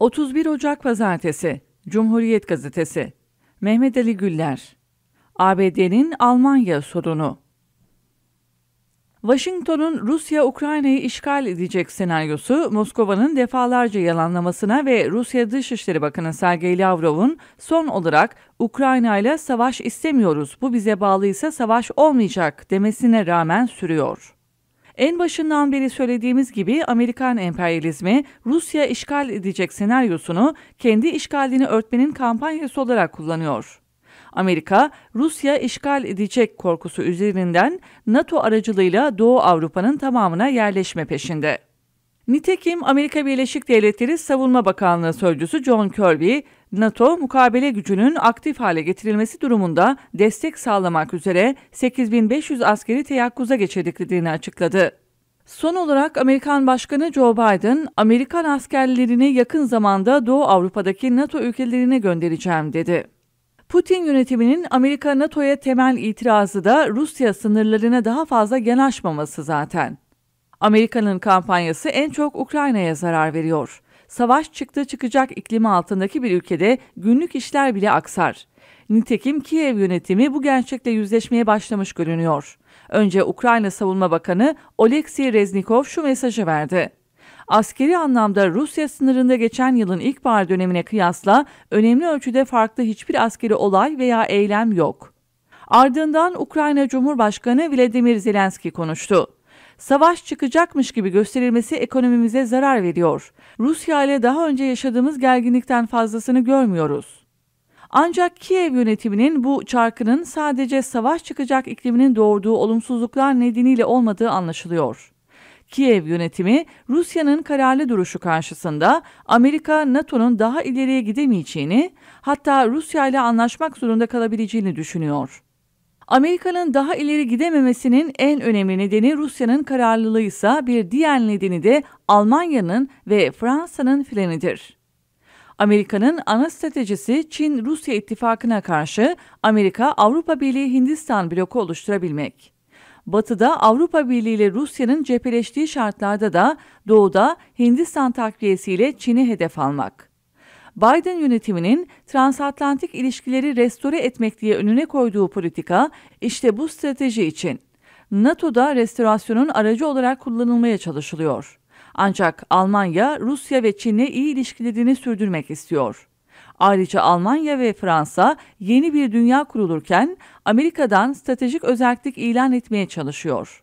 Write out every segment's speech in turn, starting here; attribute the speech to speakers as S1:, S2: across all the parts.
S1: 31 Ocak Pazartesi Cumhuriyet Gazetesi Mehmet Ali Güller ABD'nin Almanya sorunu Washington'un Rusya Ukrayna'yı işgal edecek senaryosu Moskova'nın defalarca yalanlamasına ve Rusya Dışişleri Bakanı Sergey Lavrov'un son olarak Ukrayna ile savaş istemiyoruz bu bize bağlıysa savaş olmayacak demesine rağmen sürüyor. En başından beri söylediğimiz gibi Amerikan emperyalizmi Rusya işgal edecek senaryosunu kendi işgalini örtmenin kampanyası olarak kullanıyor. Amerika, Rusya işgal edecek korkusu üzerinden NATO aracılığıyla Doğu Avrupa'nın tamamına yerleşme peşinde. Nitekim Amerika Birleşik Devletleri Savunma Bakanlığı Sözcüsü John Kirby, NATO mukabele gücünün aktif hale getirilmesi durumunda destek sağlamak üzere 8500 askeri teyakkuza geçirdiklerini açıkladı. Son olarak Amerikan Başkanı Joe Biden, Amerikan askerlerini yakın zamanda Doğu Avrupa'daki NATO ülkelerine göndereceğim dedi. Putin yönetiminin Amerika NATO'ya temel itirazı da Rusya sınırlarına daha fazla yanaşmaması zaten. Amerika'nın kampanyası en çok Ukrayna'ya zarar veriyor. Savaş çıktı çıkacak iklimi altındaki bir ülkede günlük işler bile aksar. Nitekim Kiev yönetimi bu gerçekle yüzleşmeye başlamış görünüyor. Önce Ukrayna Savunma Bakanı Oleksiy Reznikov şu mesajı verdi. Askeri anlamda Rusya sınırında geçen yılın ilkbahar dönemine kıyasla önemli ölçüde farklı hiçbir askeri olay veya eylem yok. Ardından Ukrayna Cumhurbaşkanı Vladimir Zelenski konuştu savaş çıkacakmış gibi gösterilmesi ekonomimize zarar veriyor. Rusya ile daha önce yaşadığımız gerginlikten fazlasını görmüyoruz. Ancak Kiev yönetiminin bu çarkının sadece savaş çıkacak ikliminin doğurduğu olumsuzluklar nedeniyle olmadığı anlaşılıyor. Kiev yönetimi Rusya'nın kararlı duruşu karşısında Amerika NATO'nun daha ileriye gidemeyeceğini, hatta Rusya ile anlaşmak zorunda kalabileceğini düşünüyor. Amerika'nın daha ileri gidememesinin en önemli nedeni Rusya'nın kararlılığıysa bir diğer nedeni de Almanya'nın ve Fransa'nın frenidir. Amerika'nın ana stratejisi Çin-Rusya ittifakına karşı Amerika-Avrupa Birliği-Hindistan bloku oluşturabilmek. Batı'da Avrupa Birliği ile Rusya'nın cepheleştiği şartlarda da Doğu'da Hindistan takviyesiyle Çin'i hedef almak. Biden yönetiminin transatlantik ilişkileri restore etmek diye önüne koyduğu politika işte bu strateji için NATO'da restorasyonun aracı olarak kullanılmaya çalışılıyor. Ancak Almanya, Rusya ve Çin'le iyi ilişkilerini sürdürmek istiyor. Ayrıca Almanya ve Fransa yeni bir dünya kurulurken Amerika'dan stratejik özellik ilan etmeye çalışıyor.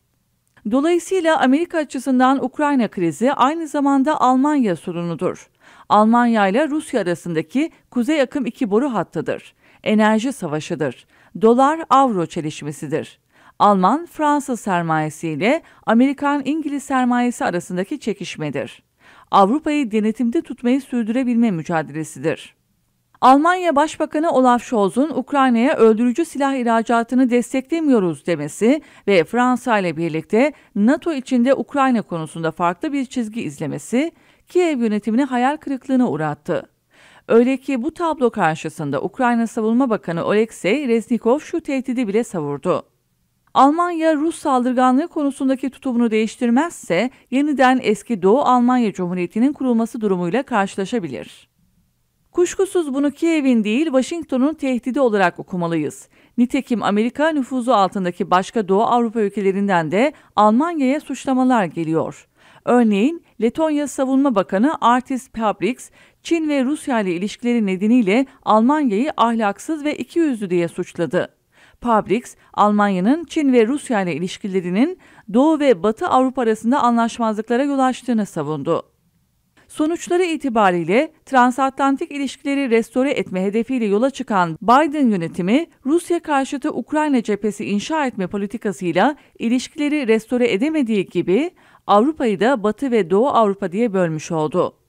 S1: Dolayısıyla Amerika açısından Ukrayna krizi aynı zamanda Almanya sorunudur. Almanya ile Rusya arasındaki Kuzey Akım 2 boru hattıdır. Enerji savaşıdır. Dolar-avro çelişmesidir. Alman, Fransız sermayesi ile Amerikan, İngiliz sermayesi arasındaki çekişmedir. Avrupa'yı denetimde tutmayı sürdürebilme mücadelesidir. Almanya Başbakanı Olaf Scholz'un Ukrayna'ya öldürücü silah ihracatını desteklemiyoruz demesi ve Fransa ile birlikte NATO içinde Ukrayna konusunda farklı bir çizgi izlemesi, Kiev yönetimini hayal kırıklığına uğrattı. Öyle ki bu tablo karşısında Ukrayna Savunma Bakanı Oleksiy Reznikov şu tehdidi bile savurdu. Almanya Rus saldırganlığı konusundaki tutumunu değiştirmezse yeniden eski Doğu Almanya Cumhuriyeti'nin kurulması durumuyla karşılaşabilir. Kuşkusuz bunu Kiev'in değil Washington'un tehdidi olarak okumalıyız. Nitekim Amerika nüfuzu altındaki başka Doğu Avrupa ülkelerinden de Almanya'ya suçlamalar geliyor. Örneğin Letonya Savunma Bakanı Artis Pabriks, Çin ve Rusya ile ilişkileri nedeniyle Almanya'yı ahlaksız ve ikiyüzlü diye suçladı. Pabriks, Almanya'nın Çin ve Rusya ile ilişkilerinin Doğu ve Batı Avrupa arasında anlaşmazlıklara yol açtığını savundu. Sonuçları itibariyle transatlantik ilişkileri restore etme hedefiyle yola çıkan Biden yönetimi Rusya karşıtı Ukrayna cephesi inşa etme politikasıyla ilişkileri restore edemediği gibi Avrupa'yı da Batı ve Doğu Avrupa diye bölmüş oldu.